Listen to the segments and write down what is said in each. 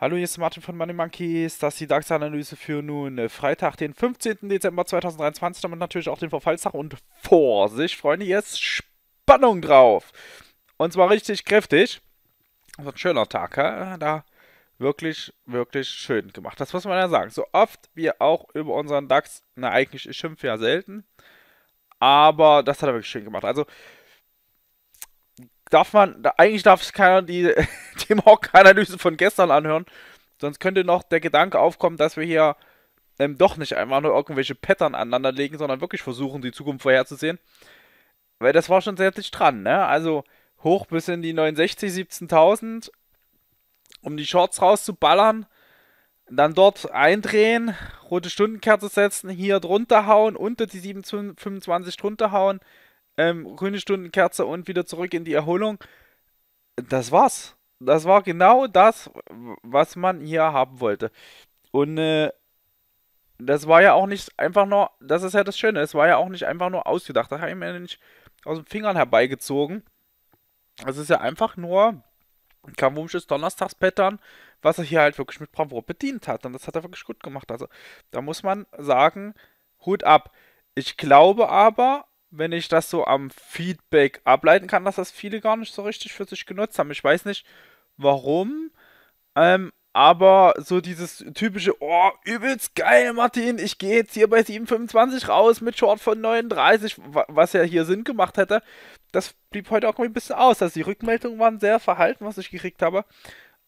Hallo, hier ist Martin von Money Monkeys. Das ist die DAX-Analyse für nun äh, Freitag, den 15. Dezember 2023. Damit natürlich auch den Verfallstag. Und Vorsicht, Freunde, jetzt Spannung drauf. Und zwar richtig kräftig. Das war ein schöner Tag, ja? da wirklich, wirklich schön gemacht. Das muss man ja sagen. So oft wir auch über unseren DAX, na eigentlich, ich schimpfe ja selten, aber das hat er wirklich schön gemacht. Also darf man, eigentlich darf es keiner die, die Mock-Analyse von gestern anhören. Sonst könnte noch der Gedanke aufkommen, dass wir hier ähm, doch nicht einfach nur irgendwelche Pattern aneinander legen, sondern wirklich versuchen, die Zukunft vorherzusehen. Weil das war schon sehr dicht dran, ne? Also hoch bis in die 69, 17.000, um die Shorts rauszuballern. Dann dort eindrehen, rote Stundenkerze setzen, hier drunter hauen, unter die 725 drunter hauen, ähm, grüne Stundenkerze und wieder zurück in die Erholung. Das war's. Das war genau das, was man hier haben wollte. Und äh, das war ja auch nicht einfach nur, das ist ja das Schöne, es war ja auch nicht einfach nur ausgedacht. Das habe ich mir nicht aus den Fingern herbeigezogen. Es ist ja einfach nur kanumsches Donnerstagspattern, was er hier halt wirklich mit Bravo bedient hat. Und das hat er wirklich gut gemacht. Also da muss man sagen, Hut ab. Ich glaube aber, wenn ich das so am Feedback ableiten kann, dass das viele gar nicht so richtig für sich genutzt haben. Ich weiß nicht, warum. Ähm, aber so dieses typische, oh, übelst geil, Martin, ich gehe jetzt hier bei 7,25 raus mit Short von 39, was ja hier Sinn gemacht hätte, das blieb heute auch ein bisschen aus. Also die Rückmeldungen waren sehr verhalten, was ich gekriegt habe.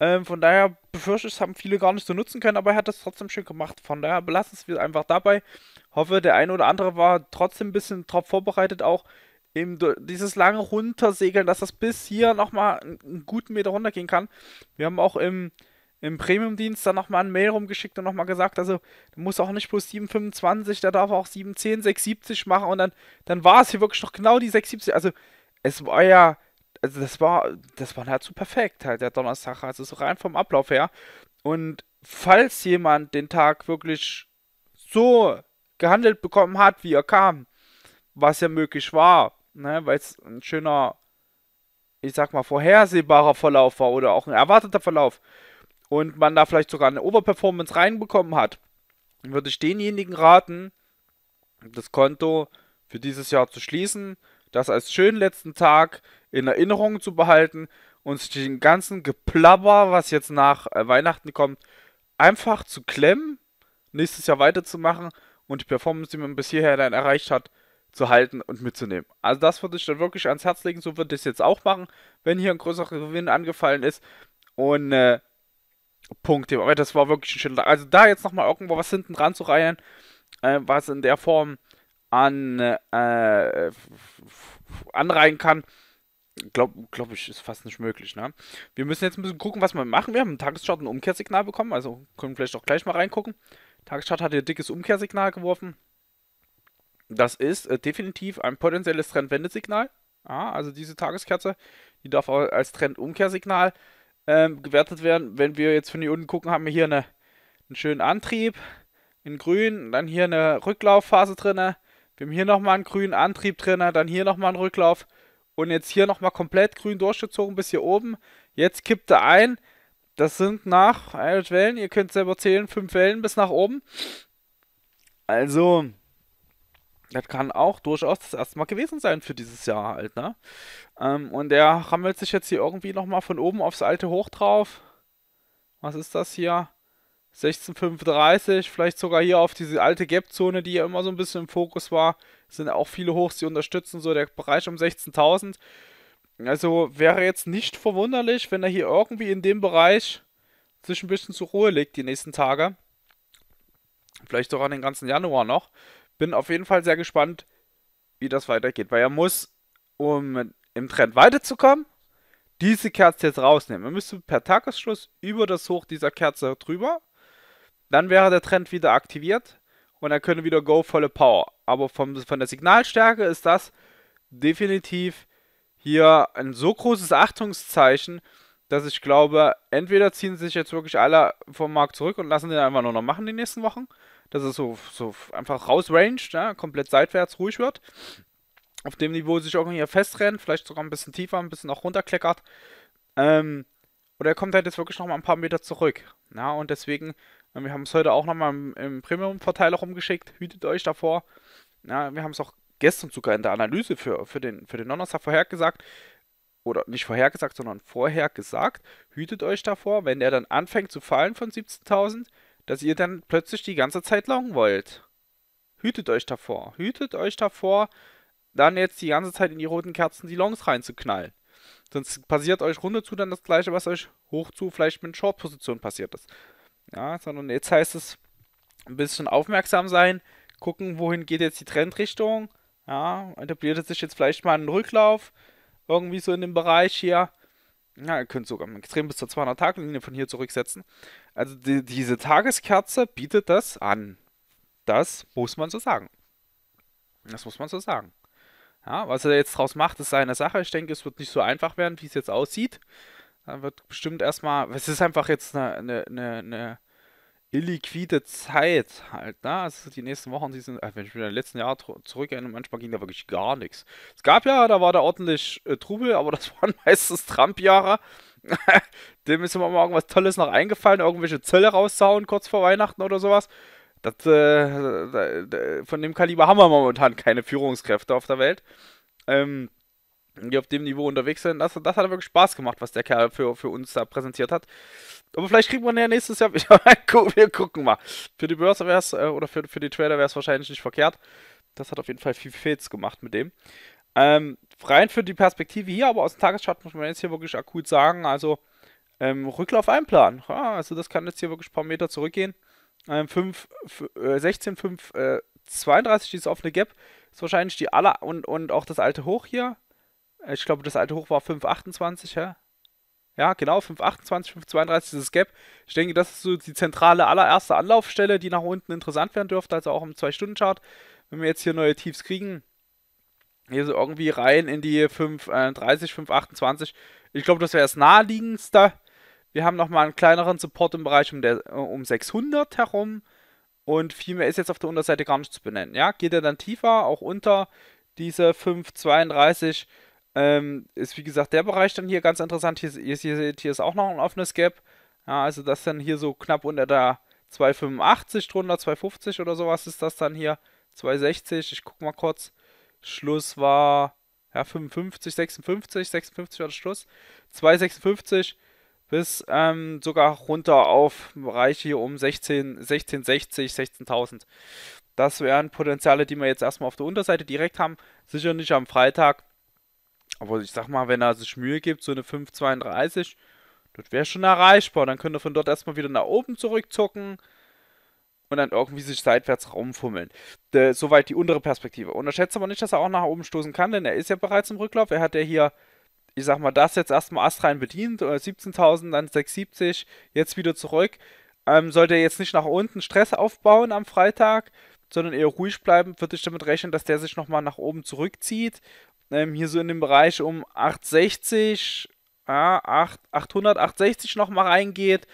Ähm, von daher befürchte ich, es haben viele gar nicht so nutzen können, aber er hat es trotzdem schön gemacht. Von daher belassen es einfach dabei. Hoffe, der eine oder andere war trotzdem ein bisschen drauf vorbereitet, auch eben dieses lange Runtersegeln, dass das bis hier nochmal einen guten Meter runtergehen kann. Wir haben auch im im Premium-Dienst dann nochmal ein Mail rumgeschickt und nochmal gesagt, also du musst auch nicht plus 7,25, da darf auch 7,10, 6,70 machen und dann, dann war es hier wirklich noch genau die 6,70. Also es war ja, also das war, das war nahezu perfekt halt der Donnerstag, also so rein vom Ablauf her. Und falls jemand den Tag wirklich so gehandelt bekommen hat, wie er kam, was ja möglich war, ne, weil es ein schöner, ich sag mal, vorhersehbarer Verlauf war oder auch ein erwarteter Verlauf, und man da vielleicht sogar eine Overperformance reinbekommen hat, würde ich denjenigen raten, das Konto für dieses Jahr zu schließen, das als schönen letzten Tag in Erinnerung zu behalten und sich den ganzen Geplapper, was jetzt nach äh, Weihnachten kommt, einfach zu klemmen, nächstes Jahr weiterzumachen und die Performance, die man bis hierher dann erreicht hat, zu halten und mitzunehmen. Also das würde ich dann wirklich ans Herz legen, so würde ich es jetzt auch machen, wenn hier ein größerer Gewinn angefallen ist. Und äh, Punkt. Aber das war wirklich ein schöner Also da jetzt nochmal irgendwo was hinten dran zu reihen, äh, was in der Form an, äh, anreihen kann, glaube glaub ich, ist fast nicht möglich. Ne? Wir müssen jetzt ein bisschen gucken, was wir machen. Wir haben im Tagesschart ein Umkehrsignal bekommen, also können wir vielleicht auch gleich mal reingucken. Tagesschart hat hier dickes Umkehrsignal geworfen. Das ist äh, definitiv ein potenzielles Trendwendesignal. Ah, also diese Tageskerze, die darf als Trendumkehrsignal ähm, gewertet werden. Wenn wir jetzt von hier unten gucken, haben wir hier eine, einen schönen Antrieb in grün, dann hier eine Rücklaufphase drin. Wir haben hier nochmal einen grünen Antrieb drin, dann hier nochmal einen Rücklauf und jetzt hier nochmal komplett grün durchgezogen bis hier oben. Jetzt kippt er ein. Das sind nach 100 Wellen, ihr könnt selber zählen, 5 Wellen bis nach oben. Also, das kann auch durchaus das erste Mal gewesen sein für dieses Jahr halt, ne? Ähm, und der rammelt sich jetzt hier irgendwie nochmal von oben aufs alte hoch drauf. Was ist das hier? 1635, vielleicht sogar hier auf diese alte Gap-Zone, die ja immer so ein bisschen im Fokus war. sind auch viele Hochs, die unterstützen so der Bereich um 16.000. Also wäre jetzt nicht verwunderlich, wenn er hier irgendwie in dem Bereich sich ein bisschen zur Ruhe legt die nächsten Tage. Vielleicht sogar den ganzen Januar noch bin auf jeden Fall sehr gespannt, wie das weitergeht, weil er muss, um im Trend weiterzukommen, diese Kerze jetzt rausnehmen. Er müsste per Tagesschluss über das Hoch dieser Kerze drüber. Dann wäre der Trend wieder aktiviert und er könnte wieder Go volle Power. Aber vom, von der Signalstärke ist das definitiv hier ein so großes Achtungszeichen, dass ich glaube, entweder ziehen sich jetzt wirklich alle vom Markt zurück und lassen den einfach nur noch machen die nächsten Wochen dass es so, so einfach rausranged, ja, komplett seitwärts ruhig wird. Auf dem Niveau sich irgendwie hier festrennt, vielleicht sogar ein bisschen tiefer, ein bisschen auch runterkleckert. Ähm, oder er kommt halt jetzt wirklich nochmal ein paar Meter zurück. Ja, und deswegen, äh, wir haben es heute auch nochmal im, im Premium-Verteiler rumgeschickt. Hütet euch davor. Ja, wir haben es auch gestern sogar in der Analyse für, für den, für den Donnerstag vorhergesagt. Oder nicht vorhergesagt, sondern vorhergesagt. Hütet euch davor, wenn der dann anfängt zu fallen von 17.000 dass ihr dann plötzlich die ganze Zeit longen wollt. Hütet euch davor. Hütet euch davor, dann jetzt die ganze Zeit in die roten Kerzen die Longs reinzuknallen. Sonst passiert euch Runde zu dann das gleiche, was euch hoch zu vielleicht mit Short-Position passiert ist. Ja, sondern jetzt heißt es ein bisschen aufmerksam sein, gucken, wohin geht jetzt die Trendrichtung. Ja, etabliert sich jetzt vielleicht mal ein Rücklauf irgendwie so in dem Bereich hier. Ja, ihr könnt sogar im Extrem bis zur 200-Tage-Linie von hier zurücksetzen. Also die, diese Tageskerze bietet das an. Das muss man so sagen. Das muss man so sagen. Ja, was er jetzt draus macht, ist seine Sache. Ich denke, es wird nicht so einfach werden, wie es jetzt aussieht. Da wird bestimmt erstmal, es ist einfach jetzt eine, eine, eine, eine illiquide Zeit halt. Ne? Also die nächsten Wochen, die sind, äh, wenn ich mir in den letzten Jahr zurück erinnere, manchmal ging da wirklich gar nichts. Es gab ja, da war da ordentlich äh, Trubel, aber das waren meistens Trump-Jahre. Dem ist immer mal irgendwas Tolles noch eingefallen, irgendwelche Zölle rauszuhauen kurz vor Weihnachten oder sowas. Das, äh, von dem Kaliber haben wir momentan keine Führungskräfte auf der Welt. Ähm, die auf dem Niveau unterwegs sind. Das, das hat wirklich Spaß gemacht, was der Kerl für, für uns da präsentiert hat. Aber vielleicht kriegt man ja nächstes Jahr wieder Wir gucken mal. Für die Börse wäre es, äh, oder für, für die Trader wäre es wahrscheinlich nicht verkehrt. Das hat auf jeden Fall viel Fehls gemacht mit dem. Ähm, rein für die Perspektive hier, aber aus dem Tagesschart muss man jetzt hier wirklich akut sagen, also ähm, Rücklauf einplanen. Ja, also das kann jetzt hier wirklich ein paar Meter zurückgehen. Ähm, 5, 16, 5, äh, 32, äh, dieses offene Gap ist wahrscheinlich die aller und, und auch das alte Hoch hier. Ich glaube, das alte Hoch war 5,28, ja? Ja, genau, 5,28, 5,32 dieses Gap. Ich denke, das ist so die zentrale allererste Anlaufstelle, die nach unten interessant werden dürfte, also auch im 2-Stunden-Chart. Wenn wir jetzt hier neue Tiefs kriegen, hier so irgendwie rein in die 5,30, 5,28. Äh, ich glaube, das wäre das naheliegendste. Wir haben nochmal einen kleineren Support im Bereich um, der, äh, um 600 herum. Und viel mehr ist jetzt auf der Unterseite gar nicht zu benennen. Ja, geht er dann tiefer, auch unter diese 532 ähm, ist wie gesagt der Bereich dann hier ganz interessant. Hier, hier, hier, hier ist auch noch ein offenes Gap. Ja, also das dann hier so knapp unter der 285 drunter, 250 oder sowas ist das dann hier. 260, ich guck mal kurz. Schluss war ja, 55, 56, 56 war der Schluss. 256 bis ähm, sogar runter auf Bereich hier um 16, 1660, 16.000. Das wären Potenziale, die wir jetzt erstmal auf der Unterseite direkt haben. Sicher nicht am Freitag. Aber ich sag mal, wenn er sich Mühe gibt, so eine 5,32, das wäre schon erreichbar. Dann könnte er von dort erstmal wieder nach oben zurückzucken und dann irgendwie sich seitwärts rumfummeln. De, äh, soweit die untere Perspektive. Unterschätzt aber nicht, dass er auch nach oben stoßen kann, denn er ist ja bereits im Rücklauf. Er hat ja hier, ich sag mal, das jetzt erstmal astrein bedient. 17.000, äh, dann 670, jetzt wieder zurück. Ähm, sollte er jetzt nicht nach unten Stress aufbauen am Freitag, sondern eher ruhig bleiben, würde ich damit rechnen, dass der sich nochmal nach oben zurückzieht ähm, hier so in den Bereich um 860, ja, 8, 800, 860 nochmal reingeht.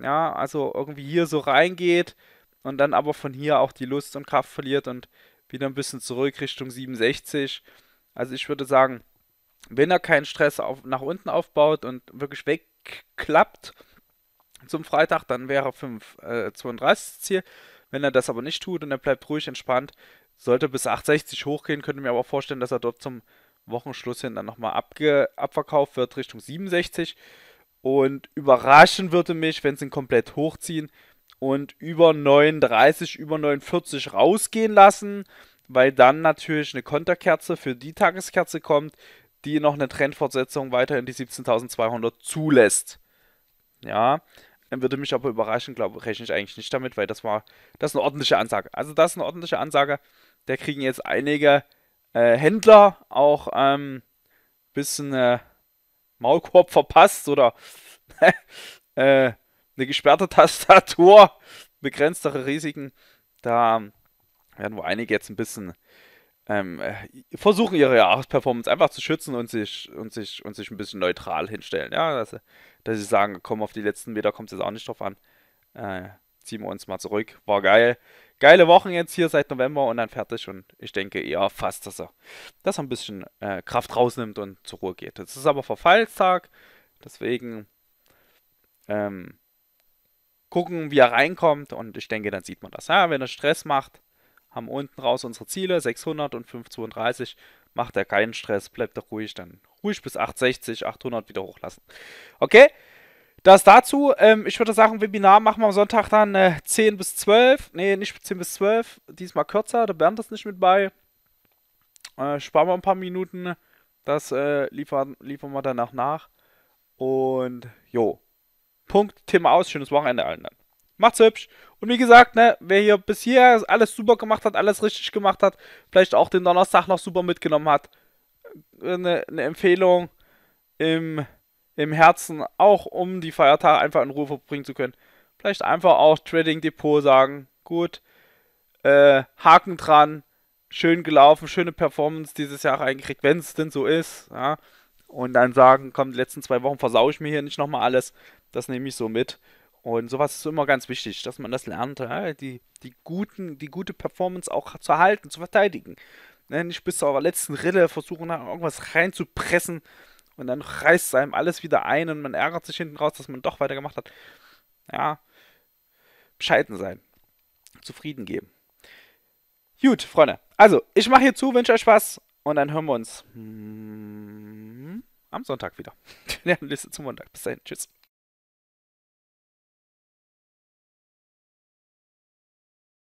Ja, also irgendwie hier so reingeht und dann aber von hier auch die Lust und Kraft verliert und wieder ein bisschen zurück Richtung 67. Also ich würde sagen, wenn er keinen Stress auf, nach unten aufbaut und wirklich wegklappt zum Freitag, dann wäre 5,32 äh, das Ziel. Wenn er das aber nicht tut und er bleibt ruhig entspannt, sollte bis 860 hochgehen, könnte mir aber auch vorstellen, dass er dort zum Wochenschluss hin dann nochmal abverkauft wird Richtung 67. Und überraschen würde mich, wenn sie ihn komplett hochziehen und über 39, über 49 rausgehen lassen, weil dann natürlich eine Konterkerze für die Tageskerze kommt, die noch eine Trendfortsetzung weiter in die 17.200 zulässt. Ja, würde mich aber überraschen, glaube ich, rechne ich eigentlich nicht damit, weil das war, das ist eine ordentliche Ansage. Also das ist eine ordentliche Ansage. Da kriegen jetzt einige äh, Händler auch ein ähm, bisschen äh, Maulkorb verpasst oder äh, eine gesperrte Tastatur, begrenztere Risiken. Da ähm, werden wohl einige jetzt ein bisschen ähm, äh, versuchen, ihre Jahresperformance einfach zu schützen und sich, und sich, und sich ein bisschen neutral hinstellen. Ja, dass, dass sie sagen, komm, auf die letzten Meter kommt es jetzt auch nicht drauf an. Äh, ziehen wir uns mal zurück. War geil geile Wochen jetzt hier seit November und dann fertig. Und ich denke eher fast, dass er, dass er ein bisschen äh, Kraft rausnimmt und zur Ruhe geht. Es ist aber Verfallstag, deswegen ähm, gucken, wie er reinkommt. Und ich denke, dann sieht man das. Ja, wenn er Stress macht, haben unten raus unsere Ziele 600 und 532. Macht er keinen Stress, bleibt er ruhig, dann ruhig bis 860, 800 wieder hochlassen. Okay? Das dazu, ähm, ich würde sagen, Webinar machen wir am Sonntag dann äh, 10 bis 12. Nee, nicht 10 bis 12, diesmal kürzer, da Bernd ist nicht mit bei. Äh, sparen wir ein paar Minuten, das äh, liefern, liefern wir danach nach. Und jo, Punkt, Thema aus, schönes Wochenende allen dann. Macht's hübsch. Und wie gesagt, ne, wer hier bis hier alles super gemacht hat, alles richtig gemacht hat, vielleicht auch den Donnerstag noch super mitgenommen hat, eine, äh, eine Empfehlung im im Herzen, auch um die Feiertage einfach in Ruhe verbringen zu können. Vielleicht einfach auch Trading Depot sagen, gut, äh, Haken dran, schön gelaufen, schöne Performance dieses Jahr reingekriegt, wenn es denn so ist. Ja? Und dann sagen, komm, die letzten zwei Wochen versau ich mir hier nicht nochmal alles, das nehme ich so mit. Und sowas ist immer ganz wichtig, dass man das lernt, ja? die, die, guten, die gute Performance auch zu halten, zu verteidigen. Ne, nicht bis zur letzten Rille versuchen, irgendwas reinzupressen, und dann reißt es einem alles wieder ein und man ärgert sich hinten raus, dass man doch weitergemacht hat. Ja, bescheiden sein. Zufrieden geben. Gut, Freunde. Also, ich mache hier zu, wünsche euch Spaß und dann hören wir uns hm, am Sonntag wieder. Lernliste zum Montag. Bis dahin. Tschüss.